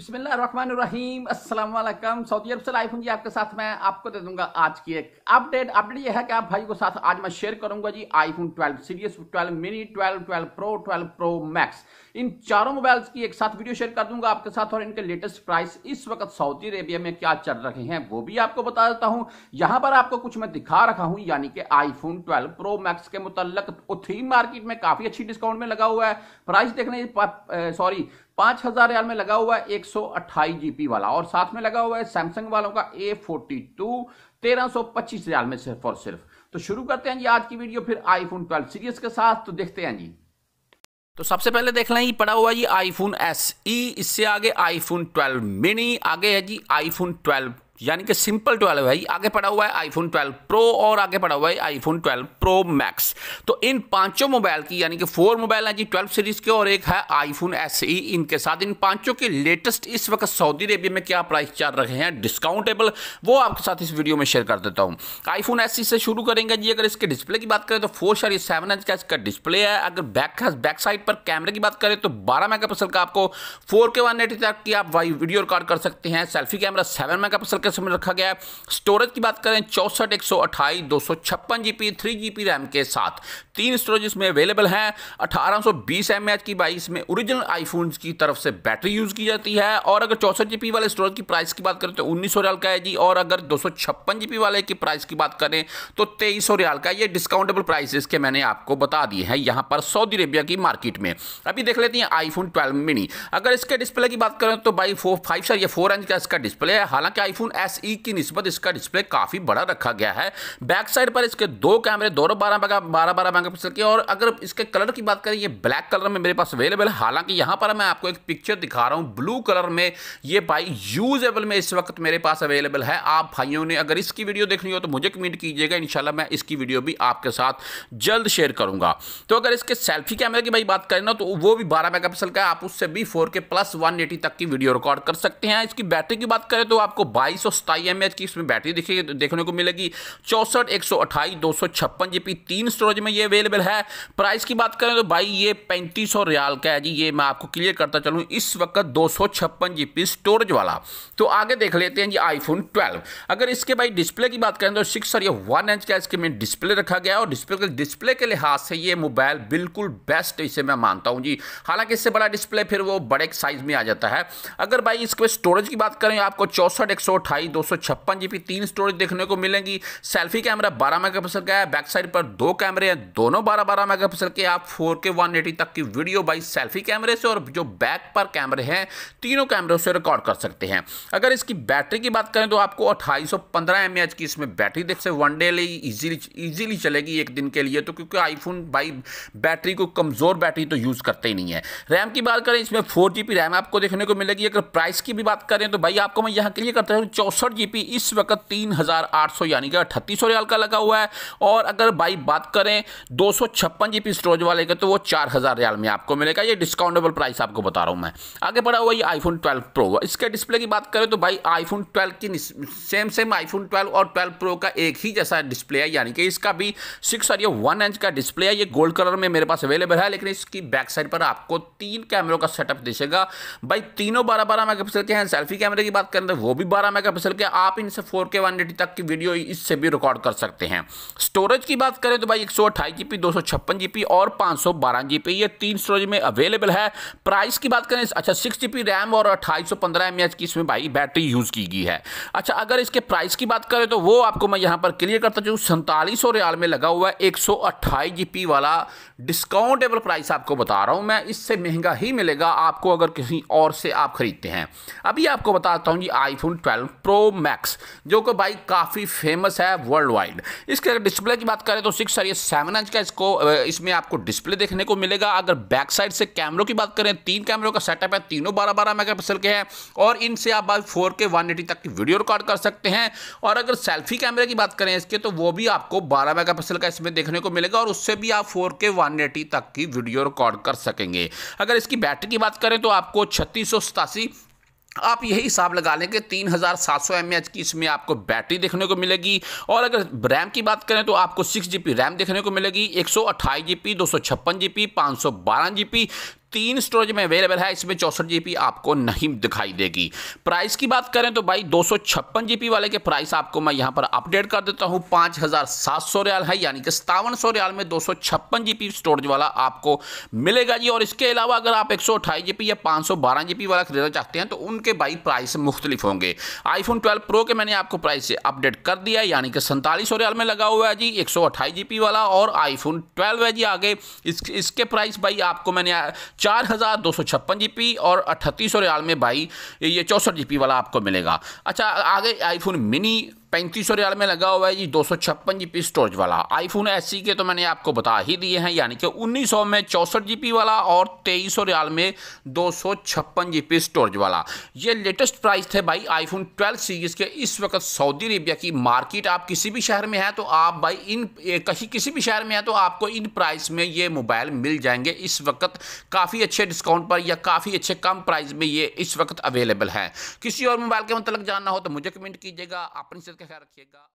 बिस्मिल्लाम Aslam Saudi अरब से live हूँ जी आपके साथ मैं आपको दे दूंगा आज की एक अपडेट अपडेट यह है कि आप भाई को साथ आज मैं शेयर करूंगा जी iPhone 12 series 12 mini 12 12 pro 12 pro max इन चारों मोबाइल्स की एक साथ वीडियो शेयर कर दूंगा आपके साथ और इनके लेटेस्ट प्राइस इस वक्त सऊदी अरेबिया में क्या चल रहे हैं वो भी आपको बता देता हूँ यहाँ पर आपको कुछ मैं दिखा रखा हूँ यानी कि आईफोन ट्वेल्व प्रो मैक्स के मुतल थीम मार्केट में काफी अच्छी डिस्काउंट में लगा हुआ है प्राइस देखने सॉरी पांच हजार रियाल में लगा हुआ है एक सौ अट्ठाईस जीपी वाला और साथ में लगा हुआ है सैमसंग वालों का ए फोर्टी टू तेरह सौ पच्चीस रियाल में सिर्फ और सिर्फ तो शुरू करते हैं जी आज की वीडियो फिर आईफोन ट्वेल्व सीरीज के साथ तो देखते हैं जी तो सबसे पहले देख लें पड़ा हुआ जी आईफोन एस ई इससे आगे आईफोन 12 मिनी आगे है जी आईफोन 12 यानी कि सिंपल 12 है आगे पड़ा हुआ है आईफोन 12 प्रो और आगे पड़ा हुआ है आईफोन 12 प्रो मैक्स तो इन पांचों मोबाइल की यानी कि फोर मोबाइल हैं जी 12 सीरीज के और एक है आईफोन एस e इनके साथ इन पांचों के लेटेस्ट इस वक्त सऊदी अरेबिया में क्या प्राइस चल रहे हैं डिस्काउंटेबल वो आपके साथ इस वीडियो में शेयर कर देता हूँ आईफोन एस से शुरू करेंगे जी अगर इसके डिस्प्ले की बात करें तो फोर शारी सेवन इंच का इसका डिस्प्ले है अगर बैक बैक साइड पर कैमरे की बात करें तो बारह मेगा का आपको फोर के वन की आप वाई वीडियो रिकॉर्ड कर सकते हैं सेल्फी कैमरा सेवन मेगा का प्रोसेसर में रखा गया है स्टोरेज की बात करें चौसठ एक सौ अट्ठाईस दो सौ छप्पन G B three G B RAM के साथ तीन स्टोरेज इसमें अवेलेबल हैं अठारह सौ बीस एम की बाइस में ओरिजिनल आईफोन की तरफ से बैटरी यूज़ की जाती है और अगर चौसठ जी वाले स्टोरेज की प्राइस की बात करें तो उन्नीस सौ रियाल का है जी और अगर दो सौ छप्पन जी पी वाले की प्राइस की बात करें तो तेईस सौ रियाल का ये डिस्काउंटेबल प्राइस इसके मैंने आपको बता दिए हैं यहाँ पर सऊदी अरेबिया की मार्केट में अभी देख लेते हैं आईफोन ट्वेल्व मिनी अगर इसके डिस्प्ले की बात करें तो बाई फोर फाइव सर ये फोर इंच का इसका डिस्प्ले है हालांकि आईफोन एस ई e की नस्बत इसका डिस्प्ले काफ़ी बड़ा रखा गया है बैक साइड पर इसके दो कैमरे दोनों बारह बारह बारह मेगा पिक्सल के और अगर इसके कलर की बात करें ये ब्लैक कलर में मेरे पास अवेलेबल हालांकि यहाँ पर मैं आपको एक पिक्चर दिखा रहा हूँ ब्लू कलर में ये भाई यूजेबल में इस वक्त मेरे पास अवेलेबल है आप भाइयों ने अगर इसकी वीडियो देखनी हो तो मुझे कमेंट कीजिएगा इनशाला मैं इसकी वीडियो भी आपके साथ जल्द शेयर करूंगा तो अगर इसके सेल्फी कैमरे की भाई बात करें ना तो वो भी 12 मेगापिक्सल का है आप उससे भी 4K प्लस वन तक की वीडियो रिकॉर्ड कर सकते हैं इसकी बैटरी की बात करें तो आपको बाईस सौ की इसमें बैटरी दिखे देखने को मिलेगी चौसठ एक सौ अट्ठाईस दो सौ छप्पन जी तीन स्टोरेज में ये अवेलेबल है प्राइस की बात करें तो भाई ये पैंतीस सौ रियाल का है जी ये मैं आपको क्लियर करता चलूँ इस वक्त दो सौ छप्पन जी स्टोरेज वाला तो आगे देख लेते हैं जी आईफोन ट्वेल्व अगर इसके भाई डिस्प्ले की बात करें तो सिक्स और ये वन इंच का इसके में डिस्प्ले रखा गया और डिस्प्ले डिस्प्ले के लिहाज से ये मोबाइल बिल्कुल बेस्ट इसे मैं मानता हूँ जी हालांकि इससे बड़ा डिस्प्ले फिर वो बड़े साइज में आ जाता है अगर भाई इसके स्टोरेज की बात करें आपको चौसठ भाई दो सौ छप्पन जीबी तीन स्टोरेज देखने को मिलेंगी सेल्फी कैमरा 12 मेगापिक्सल का है बैक साइड पर दो कैमरे हैं दोनों 12 12 मेगापिक्सल के आप 4K 180 तक की वीडियो भाई सेल्फी कैमरे से और जो बैक पर कैमरे हैं तीनों कैमरों से रिकॉर्ड कर सकते हैं अगर इसकी बैटरी की बात करें तो आपको अट्ठाईस सौ की इसमें बैटरी देख से वन डे लिए ईजिली चलेगी एक दिन के लिए तो क्योंकि आईफोन भाई बैटरी को कमज़ोर बैटरी तो यूज़ करते ही नहीं है रैम की बात करें इसमें फोर रैम आपको देखने को मिलेगी अगर प्राइस की भी बात करें तो भाई आपको मैं यहाँ क्लियर करता हूँ चौंसठ जी इस वक्त तीन हज़ार आठ सौ यानी कि अठतीस सौ रियाल का लगा हुआ है और अगर बाई बात करें दो सौ छप्पन जी स्टोरेज वाले का तो वो चार हज़ार रियाल में आपको मिलेगा ये डिस्काउंटेबल प्राइस आपको बता रहा हूँ मैं आगे बढ़ा हुआ ये आईफोन ट्वेल्व प्रो इसके डिस्प्ले की बात करें तो भाई आईफोन ट्वेल्व की सेम सेम आईफोन ट्वेल्व और ट्वेल्व प्रो का एक ही जैसा डिस्प्ले है यानी कि इसका भी सिक्स और ये वन इंच का डिस्प्ले है ये गोल्ड कलर में मेरे पास अवेलेबल है लेकिन इसकी बैक साइड पर आपको तीन कैमरों का सेटअप दिखेगा भाई तीनों बारह बारह मेगा के हैं सेल्फी कैमरे की बात करें तो वो भी बारह मेगा कैपेसिटी के आप इनसे फोर के वन एटी तक की वीडियो इससे भी रिकॉर्ड कर सकते हैं स्टोरेज की बात करें तो भाई एक सौ अट्ठाईस जी बी दो सौ छप्पन जी बी और पाँच सौ बारह जी बी ये तीन स्टोरेज में अवेलेबल है प्राइस की बात करें अच्छा सिक्स जी बी रैम और अट्ठाईस सौ पंद्रह एम एच की इसमें भाई बैटरी यूज़ की गई है अच्छा अगर इसके प्राइस की बात करें तो वो आपको मैं यहाँ पर क्लियर करता चलूँ सैंतालीस सौ रियाल में लगा हुआ है एक सौ अट्ठाईस जी बी वाला डिस्काउंटेबल प्राइस आपको बता रहा हूँ मैं इससे महंगा ही मिलेगा आपको अगर किसी और से आप खरीदते हैं अभी आपको बताता हूँ जी आईफोन 12 प्रो मैक्स जो कि भाई काफ़ी फेमस है वर्ल्ड वाइड इसके अगर डिस्प्ले की बात करें तो सिक्स सर ये सेवन इंच का इसको इसमें आपको डिस्प्ले देखने को मिलेगा अगर बैक साइड से कैमरों की बात करें तीन कैमरों का सेटअप है तीनों बारह बारह मेगा के हैं और इनसे आप भाई फोर के वन तक की वीडियो रिकॉर्ड कर सकते हैं और अगर सेल्फी कैमरे की बात करें इसके तो वो भी आपको बारह मेगा का इसमें देखने को मिलेगा और उससे भी आप फोर के वन तक की वीडियो रिकॉर्ड कर सकेंगे अगर इसकी बैटरी की बात करें तो आपको छत्तीस आप यही हिसाब लगा लें कि तीन हज़ार सात सौ एम एच की इसमें आपको बैटरी देखने को मिलेगी और अगर रैम की बात करें तो आपको सिक्स जी रैम देखने को मिलेगी एक सौ अट्ठाईस जी पी दो सौ छप्पन जी पी पाँच सौ बारह जी पी तीन स्टोरेज में अवेलेबल है इसमें चौंसठ जीबी आपको नहीं दिखाई देगी प्राइस की बात करें तो भाई दो सौ छप्पन वाले के प्राइस आपको मैं यहाँ पर अपडेट कर देता हूँ पाँच हज़ार सात सौ रियाल है यानी कि सतावन सौ रियाल में दो सौ छप्पन स्टोरेज वाला आपको मिलेगा जी और इसके अलावा अगर आप एक सौ अठाई या पाँच सौ बारह वाला खरीदना चाहते हैं तो उनके भाई प्राइस मुख्तलिफ होंगे आईफोन ट्वेल्व प्रो के मैंने आपको प्राइस से अपडेट कर दिया यानी कि सैंतालीस सौ रियाल में लगा हुआ है जी एक सौ अठाई वाला और आईफोन ट्वेल्व है जी आगे इस, इसके प्राइस भाई आपको मैंने चार हज़ार दो सौ छप्पन जी पी और अठतीस सौ रियाल में भाई ये चौंसठ जी पी वाला आपको मिलेगा अच्छा आगे आईफोन मिनी पैंतीस सौ रियाल में लगा हुआ है जी दो सौ छप्पन जी पी स्टोरेज वाला आईफोन एस के तो मैंने आपको बता ही दिए हैं यानी कि उन्नीस सौ में चौंसठ जी पी वाला और तेईस सौ रियाल में दो सौ छप्पन जी पी स्टोरेज वाला ये लेटेस्ट प्राइस थे भाई आईफोन 12 सीरीज़ के इस वक्त सऊदी अरेबिया की मार्केट आप किसी भी शहर में है तो आप भाई इन कहीं किसी भी शहर में है तो आपको इन प्राइस में ये मोबाइल मिल जाएंगे इस वक्त काफ़ी अच्छे डिस्काउंट पर या काफ़ी अच्छे कम प्राइस में ये इस वक्त अवेलेबल है किसी और मोबाइल के मतलब जानना हो तो मुझे कमेंट कीजिएगा अपनी que era que legal.